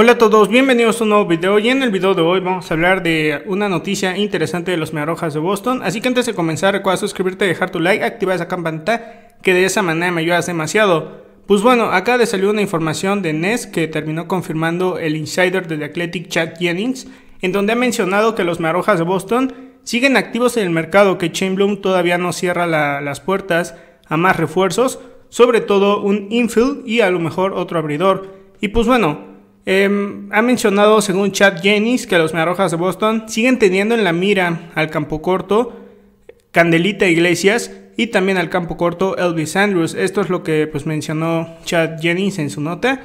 Hola a todos, bienvenidos a un nuevo video y en el video de hoy vamos a hablar de una noticia interesante de los Merojas de Boston Así que antes de comenzar recuerda suscribirte, dejar tu like, activar esa campanita que de esa manera me ayudas demasiado Pues bueno, acá de salió una información de Ness que terminó confirmando el insider The Athletic Chad Jennings En donde ha mencionado que los mearrojas de Boston siguen activos en el mercado que Bloom todavía no cierra las puertas a más refuerzos Sobre todo un infield y a lo mejor otro abridor y pues bueno, Em, ha mencionado, según Chad Jennings, que los Marrojas de Boston siguen teniendo en la mira al campo corto Candelita Iglesias y también al campo corto Elvis Andrews. Esto es lo que pues, mencionó Chad Jennings en su nota.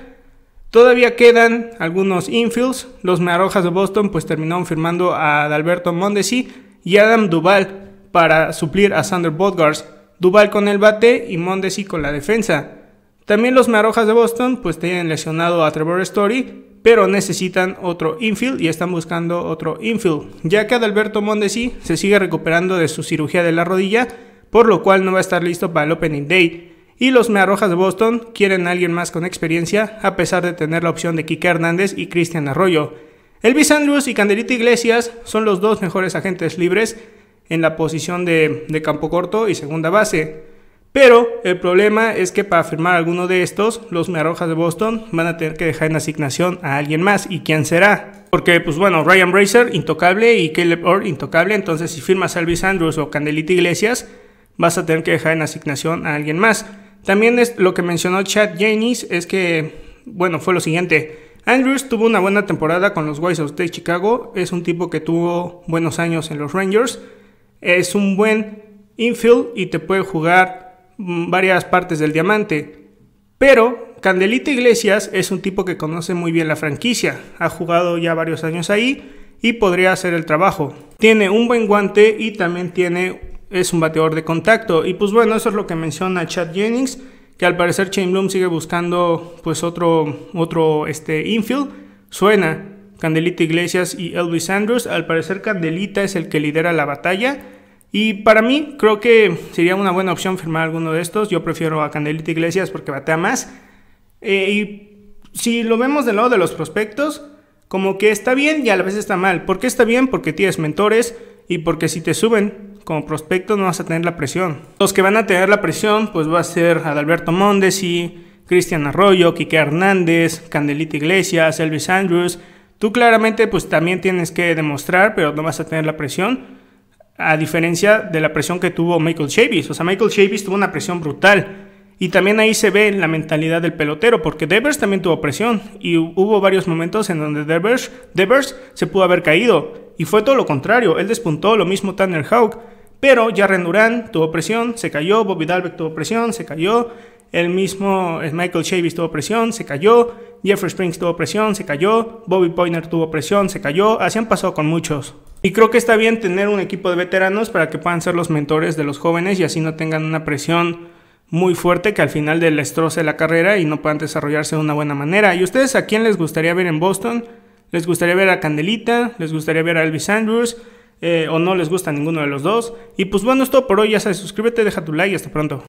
Todavía quedan algunos infields. Los Marrojas de Boston pues terminaron firmando a Dalberto Mondesi y Adam Duval para suplir a Sander Bodgars. Duval con el bate y Mondesi con la defensa. También los Marojas de Boston pues tienen lesionado a Trevor Story, pero necesitan otro infield y están buscando otro infield, ya que Adalberto Mondesi se sigue recuperando de su cirugía de la rodilla, por lo cual no va a estar listo para el opening day. Y los Mearrojas de Boston quieren a alguien más con experiencia, a pesar de tener la opción de Kike Hernández y Cristian Arroyo. Elvis Andrews y Candelita Iglesias son los dos mejores agentes libres en la posición de campo corto y segunda base. Pero el problema es que para firmar alguno de estos, los Marrojas de Boston van a tener que dejar en asignación a alguien más. ¿Y quién será? Porque, pues bueno, Ryan Bracer, intocable, y Caleb Orr, intocable. Entonces, si firmas a Elvis Andrews o Candelita Iglesias, vas a tener que dejar en asignación a alguien más. También es lo que mencionó Chad Janis, es que, bueno, fue lo siguiente. Andrews tuvo una buena temporada con los White of de Chicago. Es un tipo que tuvo buenos años en los Rangers. Es un buen infield y te puede jugar Mm, varias partes del diamante. Pero Candelita Iglesias es un tipo que conoce muy bien la franquicia, ha jugado ya varios años ahí y podría hacer el trabajo. Tiene un buen guante y también tiene es un bateador de contacto y pues bueno, eso es lo que menciona Chad Jennings, que al parecer Shane Bloom sigue buscando pues otro otro este infield. Suena Candelita Iglesias y Elvis Andrews, al parecer Candelita es el que lidera la batalla y para mí creo que sería una buena opción firmar alguno de estos. Yo prefiero a Candelita Iglesias porque batea más. Eh, y si lo vemos del lado de los prospectos, como que está bien y a la vez está mal. ¿Por qué está bien? Porque tienes mentores y porque si te suben como prospecto no vas a tener la presión. Los que van a tener la presión pues va a ser Adalberto Mondesi, Cristian Arroyo, Quique Hernández, Candelita Iglesias, Elvis Andrews. Tú claramente pues también tienes que demostrar, pero no vas a tener la presión a diferencia de la presión que tuvo Michael Chavis. O sea, Michael Chavis tuvo una presión brutal. Y también ahí se ve la mentalidad del pelotero, porque Devers también tuvo presión y hubo varios momentos en donde Devers, Devers se pudo haber caído. Y fue todo lo contrario, él despuntó, lo mismo Tanner Hawk. Pero Jarren Durán tuvo presión, se cayó, Bobby Dalbeck tuvo presión, se cayó, el mismo Michael Chavis tuvo presión, se cayó. Jeffrey Springs tuvo presión, se cayó. Bobby Pointer tuvo presión, se cayó. Así han pasado con muchos. Y creo que está bien tener un equipo de veteranos para que puedan ser los mentores de los jóvenes y así no tengan una presión muy fuerte que al final les troce la carrera y no puedan desarrollarse de una buena manera. ¿Y ustedes a quién les gustaría ver en Boston? ¿Les gustaría ver a Candelita? ¿Les gustaría ver a Elvis Andrews? Eh, ¿O no les gusta ninguno de los dos? Y pues bueno, es todo por hoy. Ya sabes, suscríbete, deja tu like y hasta pronto.